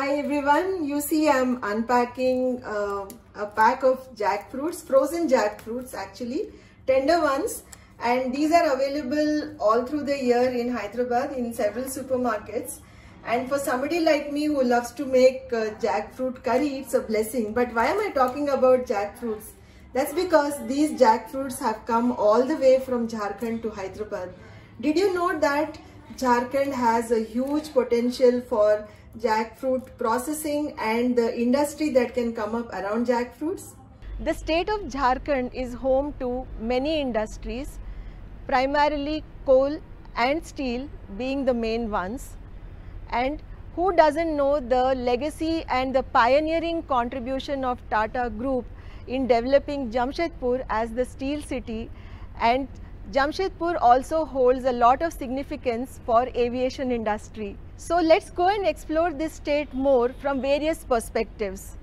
Hi everyone, you see I'm unpacking uh, a pack of jackfruits, frozen jackfruits actually, tender ones and these are available all through the year in Hyderabad in several supermarkets and for somebody like me who loves to make uh, jackfruit curry it's a blessing but why am I talking about jackfruits? That's because these jackfruits have come all the way from Jharkhand to Hyderabad. Did you know that Jharkhand has a huge potential for jackfruit processing and the industry that can come up around jackfruits. The state of Jharkhand is home to many industries, primarily coal and steel being the main ones. And who doesn't know the legacy and the pioneering contribution of Tata Group in developing Jamshedpur as the steel city and Jamshedpur also holds a lot of significance for aviation industry. So let's go and explore this state more from various perspectives.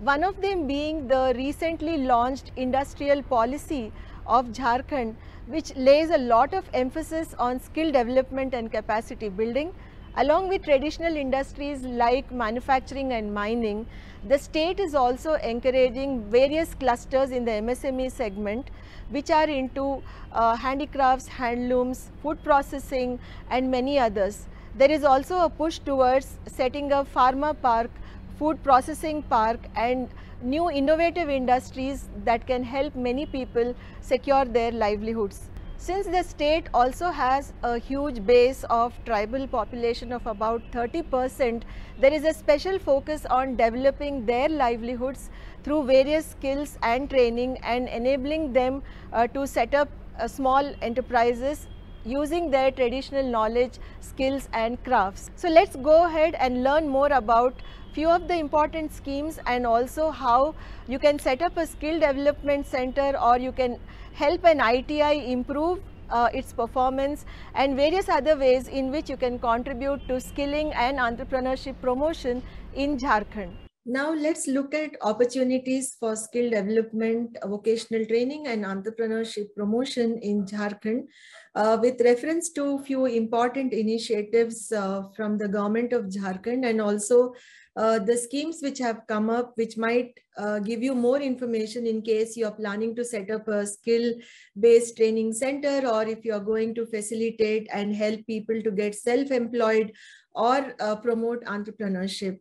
One of them being the recently launched industrial policy of Jharkhand which lays a lot of emphasis on skill development and capacity building. Along with traditional industries like manufacturing and mining, the state is also encouraging various clusters in the MSME segment which are into uh, handicrafts, handlooms, food processing and many others. There is also a push towards setting up pharma park, food processing park and new innovative industries that can help many people secure their livelihoods. Since the state also has a huge base of tribal population of about 30%, there is a special focus on developing their livelihoods through various skills and training and enabling them uh, to set up uh, small enterprises using their traditional knowledge, skills and crafts. So let's go ahead and learn more about few of the important schemes and also how you can set up a skill development center or you can help an ITI improve uh, its performance and various other ways in which you can contribute to skilling and entrepreneurship promotion in Jharkhand. Now let's look at opportunities for skill development, vocational training and entrepreneurship promotion in Jharkhand uh, with reference to few important initiatives uh, from the government of Jharkhand and also uh, the schemes which have come up which might uh, give you more information in case you are planning to set up a skill-based training center or if you are going to facilitate and help people to get self-employed or uh, promote entrepreneurship.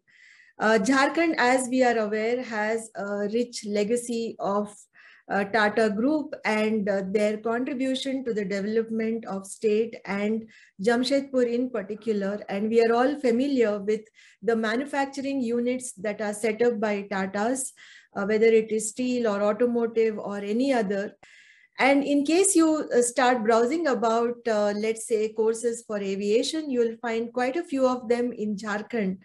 Uh, Jharkhand, as we are aware, has a rich legacy of uh, Tata Group and uh, their contribution to the development of state and Jamshedpur in particular. And we are all familiar with the manufacturing units that are set up by Tatas, uh, whether it is steel or automotive or any other. And in case you uh, start browsing about, uh, let's say, courses for aviation, you'll find quite a few of them in Jharkhand.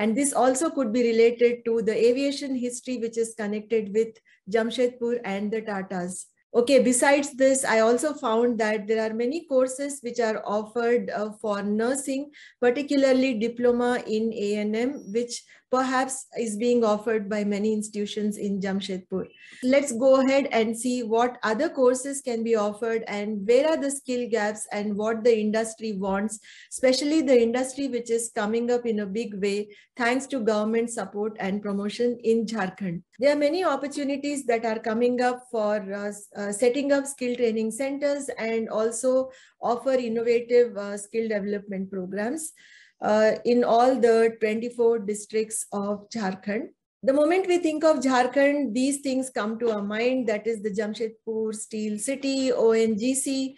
And this also could be related to the aviation history, which is connected with Jamshedpur and the Tatas. Okay, besides this, I also found that there are many courses which are offered uh, for nursing, particularly diploma in A&M, which perhaps is being offered by many institutions in Jamshedpur. Let's go ahead and see what other courses can be offered and where are the skill gaps and what the industry wants, especially the industry which is coming up in a big way thanks to government support and promotion in Jharkhand. There are many opportunities that are coming up for uh, uh, setting up skill training centers and also offer innovative uh, skill development programs uh, in all the 24 districts of Jharkhand. The moment we think of Jharkhand, these things come to our mind. That is the Jamshedpur Steel City, ONGC,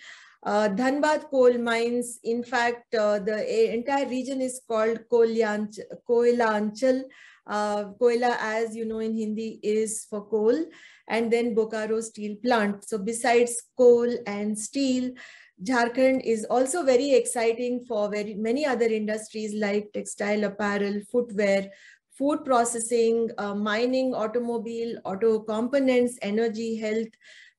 uh, Dhanbad coal mines. In fact, uh, the entire region is called Koilanchal. Uh, Koila, as you know in Hindi, is for coal. And then Bokaro steel plant. So besides coal and steel, Jharkhand is also very exciting for very many other industries like textile, apparel, footwear, food processing, uh, mining, automobile, auto components, energy, health,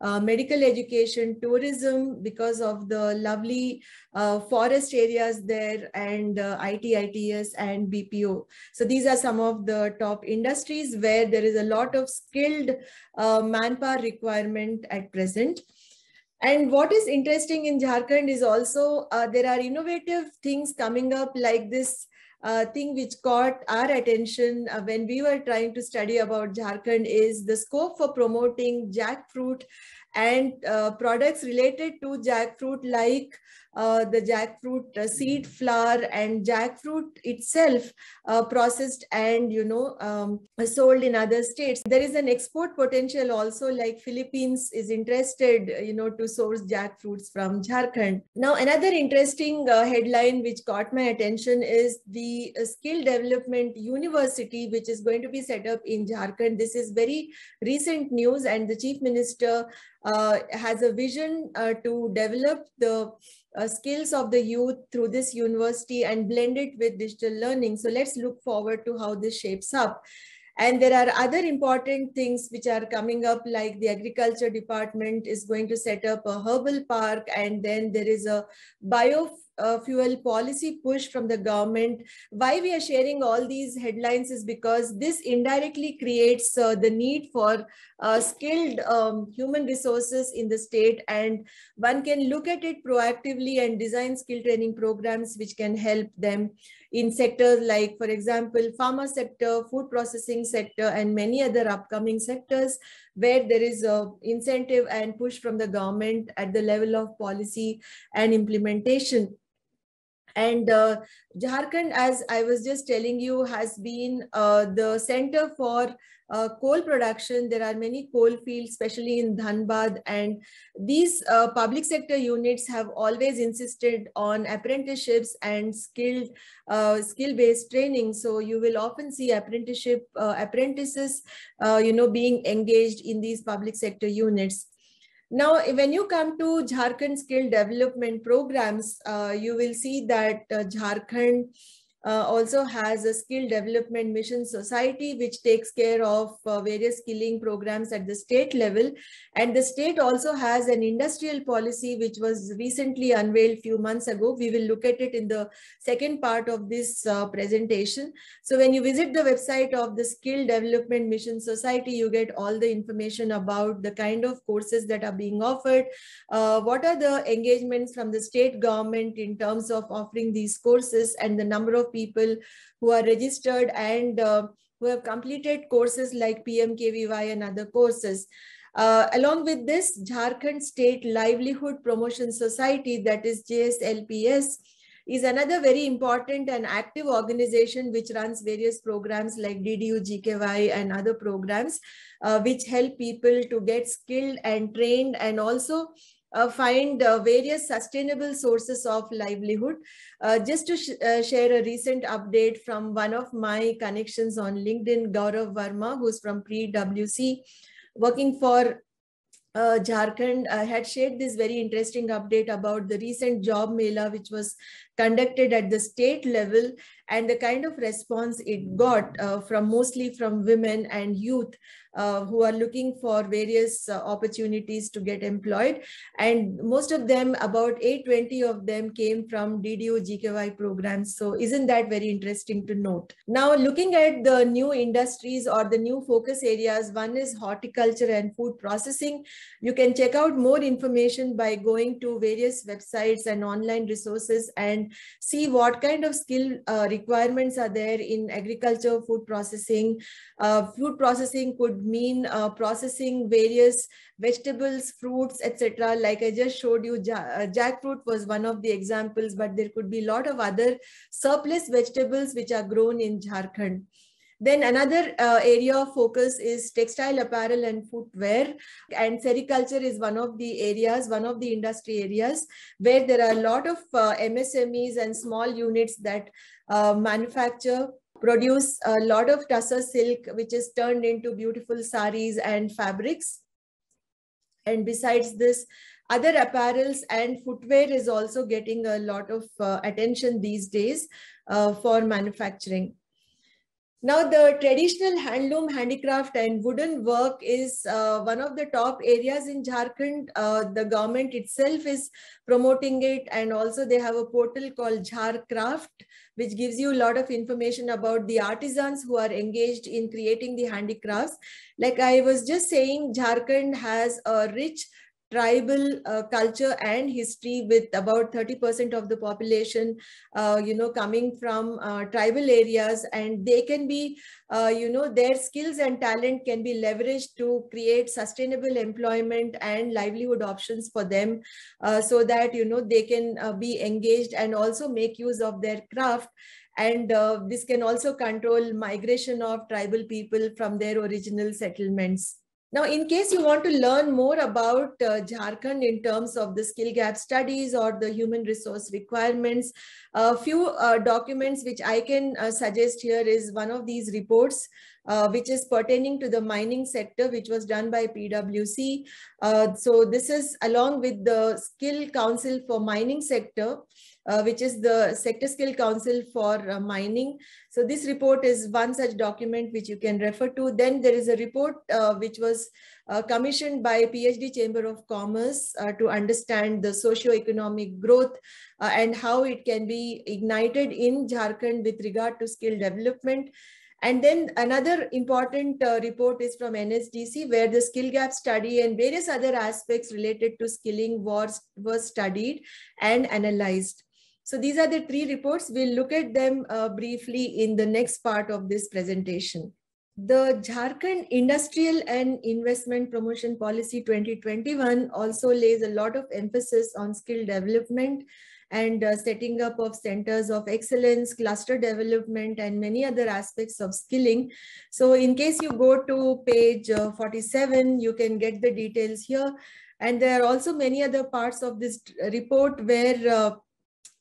uh, medical education, tourism, because of the lovely uh, forest areas there and uh, I T S, and BPO. So these are some of the top industries where there is a lot of skilled uh, manpower requirement at present. And what is interesting in Jharkhand is also uh, there are innovative things coming up like this uh, thing which caught our attention uh, when we were trying to study about Jharkhand is the scope for promoting jackfruit and uh, products related to jackfruit like uh, the jackfruit uh, seed flour and jackfruit itself uh, processed and you know um, sold in other states there is an export potential also like philippines is interested uh, you know to source jackfruits from jharkhand now another interesting uh, headline which caught my attention is the skill development university which is going to be set up in jharkhand this is very recent news and the chief minister has a vision to develop the uh, skills of the youth through this university and blend it with digital learning. So let's look forward to how this shapes up. And there are other important things which are coming up, like the agriculture department is going to set up a herbal park, and then there is a biofuel policy push from the government. Why we are sharing all these headlines is because this indirectly creates uh, the need for uh, skilled um, human resources in the state, and one can look at it proactively and design skill training programs which can help them in sectors like, for example, pharma sector, food processing sector, and many other upcoming sectors where there is a incentive and push from the government at the level of policy and implementation and uh, Jharkhand, as I was just telling you, has been uh, the center for uh, coal production. There are many coal fields, especially in Dhanbad. And these uh, public sector units have always insisted on apprenticeships and skilled, uh, skill-based training. So you will often see apprenticeship uh, apprentices, uh, you know, being engaged in these public sector units. Now, when you come to Jharkhand Skill Development Programs, uh, you will see that uh, Jharkhand uh, also has a skill development mission society which takes care of uh, various skilling programs at the state level and the state also has an industrial policy which was recently unveiled few months ago we will look at it in the second part of this uh, presentation so when you visit the website of the skill development mission society you get all the information about the kind of courses that are being offered uh, what are the engagements from the state government in terms of offering these courses and the number of people who are registered and uh, who have completed courses like PMKVY and other courses. Uh, along with this, Jharkhand State Livelihood Promotion Society, that is JSLPS, is another very important and active organization which runs various programs like DDU, GKY and other programs, uh, which help people to get skilled and trained and also uh, find uh, various sustainable sources of livelihood. Uh, just to sh uh, share a recent update from one of my connections on LinkedIn, Gaurav Verma, who's from pre-WC, working for uh, Jharkhand uh, had shared this very interesting update about the recent job mela, which was conducted at the state level and the kind of response it got uh, from mostly from women and youth uh, who are looking for various uh, opportunities to get employed and most of them about 820 of them came from DDU GKY programs so isn't that very interesting to note now looking at the new industries or the new focus areas one is horticulture and food processing you can check out more information by going to various websites and online resources and see what kind of skill uh, requirements are there in agriculture, food processing. Uh, food processing could mean uh, processing various vegetables, fruits, etc. Like I just showed you, uh, jackfruit was one of the examples, but there could be a lot of other surplus vegetables which are grown in Jharkhand. Then another uh, area of focus is textile apparel and footwear. And sericulture is one of the areas, one of the industry areas where there are a lot of uh, MSMEs and small units that uh, manufacture produce a lot of tussar silk which is turned into beautiful saris and fabrics and besides this other apparels and footwear is also getting a lot of uh, attention these days uh, for manufacturing now, the traditional handloom, handicraft, and wooden work is uh, one of the top areas in Jharkhand. Uh, the government itself is promoting it, and also they have a portal called Jharcraft, which gives you a lot of information about the artisans who are engaged in creating the handicrafts. Like I was just saying, Jharkhand has a rich tribal uh, culture and history with about 30% of the population, uh, you know, coming from uh, tribal areas and they can be, uh, you know, their skills and talent can be leveraged to create sustainable employment and livelihood options for them uh, so that, you know, they can uh, be engaged and also make use of their craft and uh, this can also control migration of tribal people from their original settlements. Now, in case you want to learn more about uh, Jharkhand in terms of the skill gap studies or the human resource requirements, a few uh, documents which I can uh, suggest here is one of these reports uh, which is pertaining to the mining sector, which was done by PwC. Uh, so this is along with the Skill Council for Mining Sector, uh, which is the Sector Skill Council for uh, Mining. So this report is one such document which you can refer to. Then there is a report uh, which was uh, commissioned by PhD Chamber of Commerce to understand the socio-economic growth and how it can be ignited in Jharkhand with regard to skill development. And then another important uh, report is from NSDC, where the skill gap study and various other aspects related to skilling was, was studied and analyzed. So these are the three reports. We'll look at them uh, briefly in the next part of this presentation. The Jharkhand Industrial and Investment Promotion Policy 2021 also lays a lot of emphasis on skill development and uh, setting up of centers of excellence, cluster development, and many other aspects of skilling. So in case you go to page uh, 47, you can get the details here. And there are also many other parts of this report where uh,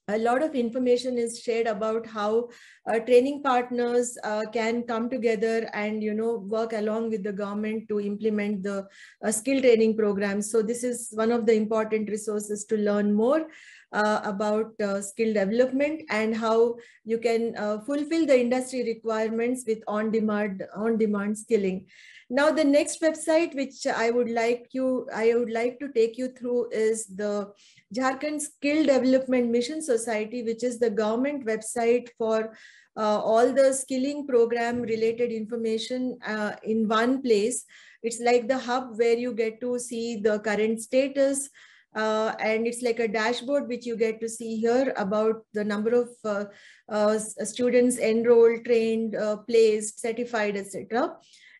a lot of information is shared about how uh, training partners uh, can come together and you know work along with the government to implement the uh, skill training programs so this is one of the important resources to learn more uh, about uh, skill development and how you can uh, fulfill the industry requirements with on-demand on-demand skilling. Now the next website which I would like you I would like to take you through is the Jharkhand Skill Development Mission Society, which is the government website for uh, all the skilling program related information uh, in one place. It's like the hub where you get to see the current status, uh, and it's like a dashboard which you get to see here about the number of uh, uh, students enrolled, trained, uh, placed, certified, etc.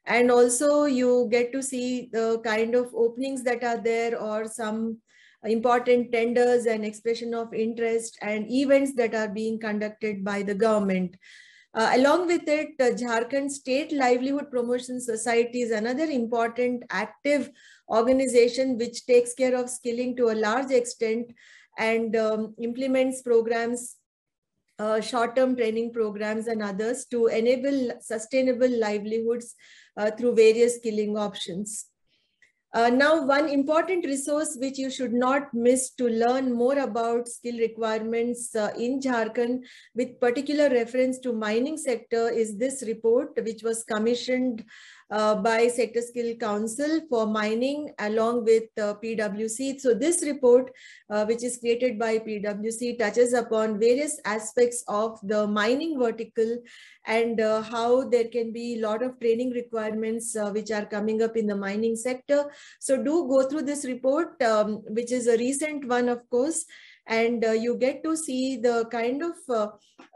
And also you get to see the kind of openings that are there or some important tenders and expression of interest and events that are being conducted by the government. Uh, along with it, Jharkhand State Livelihood Promotion Society is another important active organization which takes care of skilling to a large extent and um, implements programs, uh, short-term training programs and others to enable sustainable livelihoods uh, through various skilling options. Uh, now, one important resource which you should not miss to learn more about skill requirements uh, in Jharkhand with particular reference to mining sector is this report which was commissioned uh, by Sector Skill Council for mining along with uh, PwC. So this report, uh, which is created by PwC, touches upon various aspects of the mining vertical and uh, how there can be a lot of training requirements uh, which are coming up in the mining sector. So do go through this report, um, which is a recent one, of course, and uh, you get to see the kind of uh,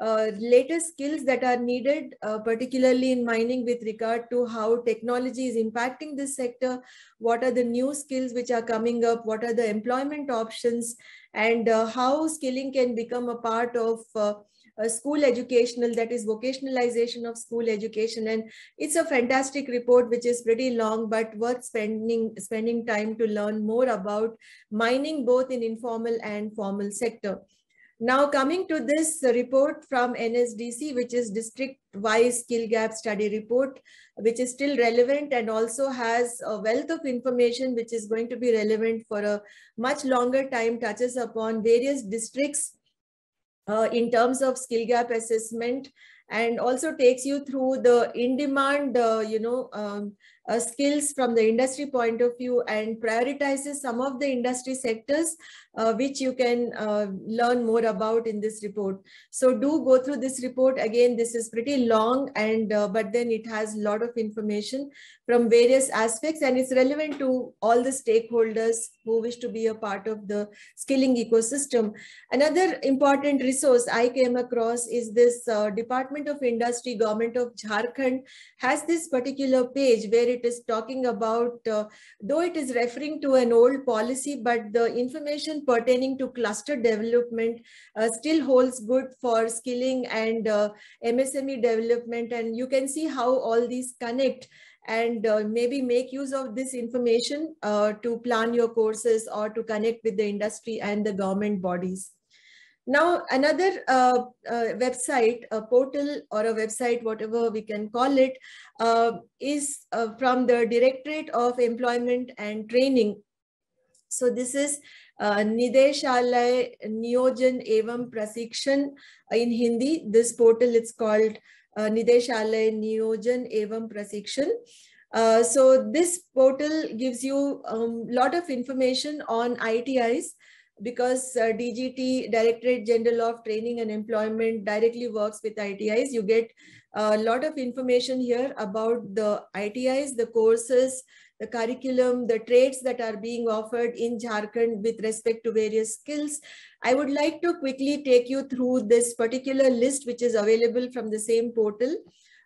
uh, latest skills that are needed, uh, particularly in mining with regard to how technology is impacting this sector, what are the new skills which are coming up, what are the employment options, and how skilling can become a part of uh, school educational, that is vocationalization of school education. And it's a fantastic report, which is pretty long, but worth spending, spending time to learn more about mining both in informal and formal sector. Now coming to this report from NSDC, which is district-wise skill gap study report, which is still relevant and also has a wealth of information which is going to be relevant for a much longer time, touches upon various districts uh, in terms of skill gap assessment and also takes you through the in-demand, uh, you know, um, uh, skills from the industry point of view and prioritizes some of the industry sectors uh, which you can uh, learn more about in this report. So do go through this report. Again, this is pretty long and uh, but then it has a lot of information from various aspects and it's relevant to all the stakeholders who wish to be a part of the skilling ecosystem. Another important resource I came across is this uh, Department of Industry, Government of Jharkhand has this particular page where it it is talking about, uh, though it is referring to an old policy, but the information pertaining to cluster development uh, still holds good for skilling and uh, MSME development. And you can see how all these connect and uh, maybe make use of this information uh, to plan your courses or to connect with the industry and the government bodies. Now, another uh, uh, website, a portal or a website, whatever we can call it, uh, is uh, from the Directorate of Employment and Training. So this is uh, Nideshalay Niyojan Evam Prasikshan in Hindi. This portal is called uh, Nideshalay Niyojan Evam Prasikshan. Uh, so this portal gives you a um, lot of information on ITIs because uh, DGT, Directorate General of Training and Employment directly works with ITIs, you get a lot of information here about the ITIs, the courses, the curriculum, the trades that are being offered in Jharkhand with respect to various skills. I would like to quickly take you through this particular list, which is available from the same portal.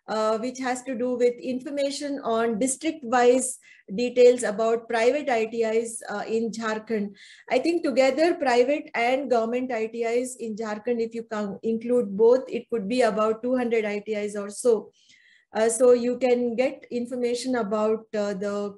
Uh, which has to do with information on district-wise details about private ITIs uh, in Jharkhand. I think together private and government ITIs in Jharkhand, if you can include both, it could be about 200 ITIs or so. Uh, so you can get information about uh, the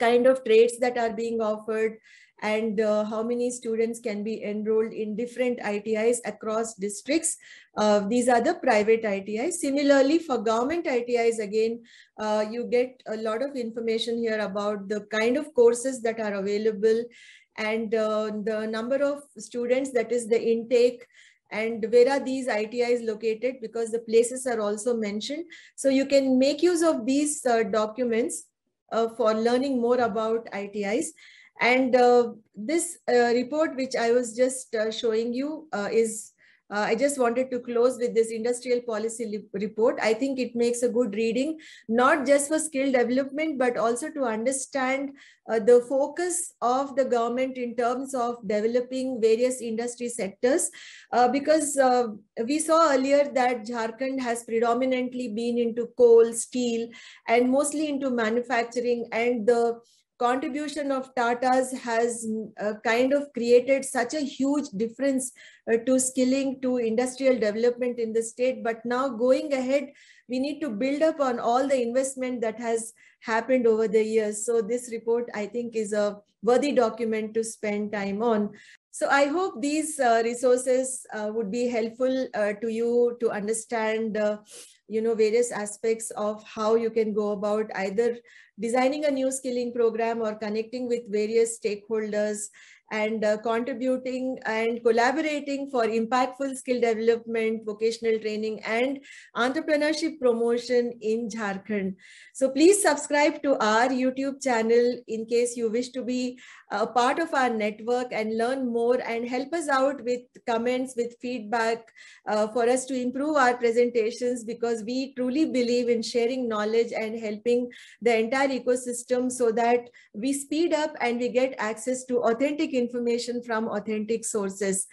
kind of trades that are being offered and uh, how many students can be enrolled in different ITIs across districts. Uh, these are the private ITIs. Similarly, for government ITIs, again, uh, you get a lot of information here about the kind of courses that are available and uh, the number of students, that is the intake, and where are these ITIs located because the places are also mentioned. So you can make use of these uh, documents uh, for learning more about ITIs. And uh, this uh, report, which I was just uh, showing you, is uh, I just wanted to close with this industrial policy report. I think it makes a good reading, not just for skill development, but also to understand uh, the focus of the government in terms of developing various industry sectors. Uh, because we saw earlier that Jharkhand has predominantly been into coal, steel, and mostly into manufacturing and the contribution of Tata's has uh, kind of created such a huge difference uh, to skilling, to industrial development in the state. But now going ahead, we need to build up on all the investment that has happened over the years. So this report, I think, is a worthy document to spend time on. So I hope these uh, resources uh, would be helpful uh, to you to understand uh, you know various aspects of how you can go about either designing a new skilling program or connecting with various stakeholders and uh, contributing and collaborating for impactful skill development, vocational training, and entrepreneurship promotion in Jharkhand. So please subscribe to our YouTube channel in case you wish to be a part of our network and learn more and help us out with comments, with feedback uh, for us to improve our presentations because we truly believe in sharing knowledge and helping the entire ecosystem so that we speed up and we get access to authentic information from authentic sources.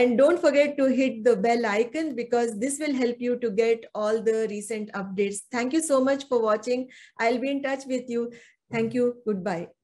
And don't forget to hit the bell icon because this will help you to get all the recent updates. Thank you so much for watching. I'll be in touch with you. Thank you. Goodbye.